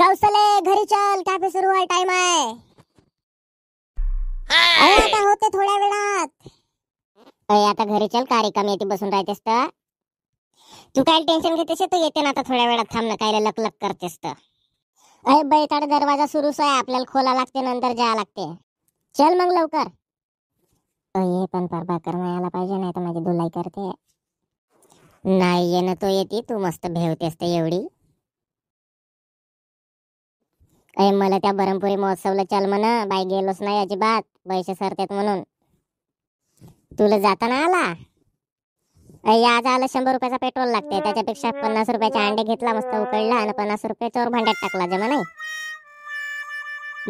कौसले घरी चल कॅफे सुरू आहे टाइम आहे आता होते थोड्या वेळात अरे आता घरी चल का रिकामी येते बसून राहतेस तर तू काय टेन्शन घेतेस तू येते ना आता थोड्या वेळात थांब ना काय लक लक करतेस तर अरे बैताड दरवाजा सुरूच आहे आपल्याला खोला लागते नंतर जायला लागते चल मग लवकर अये पण परबा यायला पाहिजे नाही तर माझी धुलाई करते नाही येणं तो येते तू मस्त भेवतेस तर एवढी काय मला त्या बरमपुरी महोत्सवला चल म्हणा बाई गेलोच नाही अजिबात पैसे सरतेत म्हणून तुला जाताना आला आज आलं शंभर रुपयाचा पेट्रोल लागते त्याच्यापेक्षा पन्नास रुपयाचे अंडे घेतला मस्त उकळला आणि पन्नास चोर भांड्यात टाकला जमा नाही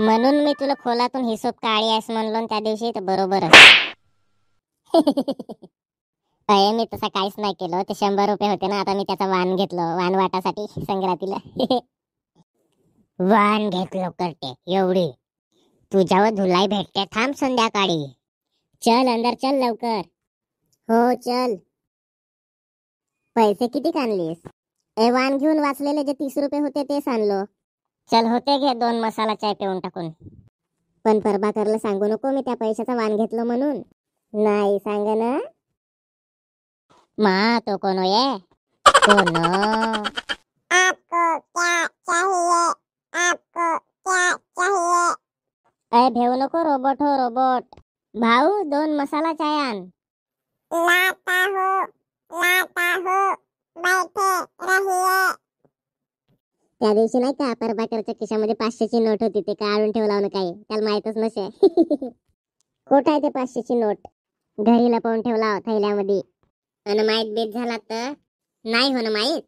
म्हणून मी तुला खोलातून हिशोब काळी आहेस म्हणलो त्या दिवशी बरोबर बरोबरच अय मी तसा काहीच नाही केलं ते शंभर रुपये होते ना आता मी त्याचा वाण घेतलो वाण वाटासाठी संग्रातीला वान घेतलो करते एवढी तुझ्यावर धुलाई भेटते थांब संध्याकाळी चल अंदर चल लवकर हो चल पैसे किती आणलीस ए वाण घेऊन वाचलेले जे तीस रुपये होते तेच आणलो चल होते घे दोन मसाला चाय पिऊन टाकून पण परबाकरला सांगू नको मी त्या पैशाचा वाण घेतलो म्हणून नाही सांग ना मा तो कोण हो, ये कोण रोबोट हो रोबोट भाऊ दोन मसाला चाय आण हो, हो, त्या दिवशी नाही का परबाकरच्या खिशामध्ये पाचशेची नोट होती ते काढून ठेवला ना काही त्याला माहितच नसे कुठ आहे ते पाचशेची नोट घरी लपवून ठेवला हो, थैल्यामध्ये अन माहीत बेत झाला तर नाही हो ना माहीत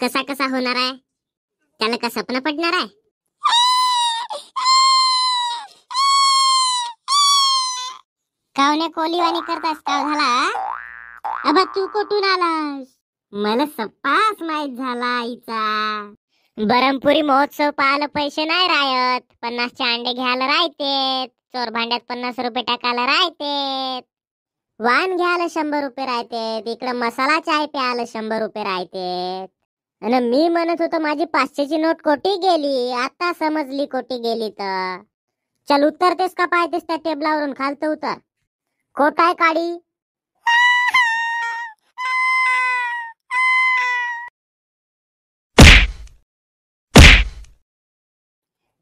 कसा कसा होणार आहे त्याला का सपना पडणार आहे पाहुणे कोलीवाणी करत असता झाला अबा तू कुठून आलास मला सपास माहित झाला आईचा बरमपुरी महोत्सव पाहायला पैसे नाही राहत चे अंडे घ्यायला राहते चोर भांड्यात पन्नास रुपये टाकायला राहते वाण घ्यायला शंभर रुपये रायतेत इकडं मसाला चाय प्यायला शंभर रुपये रायतेत आणि मी म्हणत होतो माझी पाचशेची नोट कोटी गेली आता समजली कोटी गेली तर चल उतरतेस का पाहतेस त्या टेबलावरून खालतं उतर कोताय काळी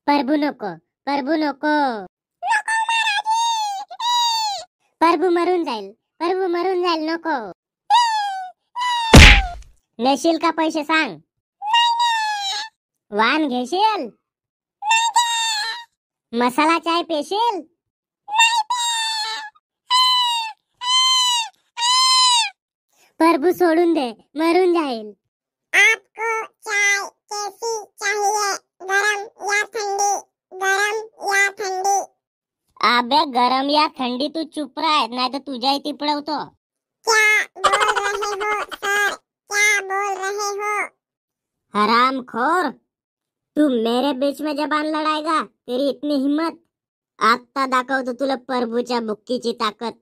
परभू नको परभू नको परभू मरून जाईल परभू मरून जाईल नको नेशील का पैसे सांग वान घेशील मसाला चाय पेशील प्रभू सोडून दे मरून जाईल आपको चाय कैसी चाहिए गरम या ठंडी गरम या ठंडी अबे गरम या थंडी तू चुप राह नाही तर तुझ्याही तिपडवतो क्या बोल रहे हो सर क्या बोल रहे हो हराम खोर तू मेरे बीच में जबान लड़ाएगा तेरी इतनी हिम्मत आता दाखवतो तुला परभूच्या बुक्कीची ताकद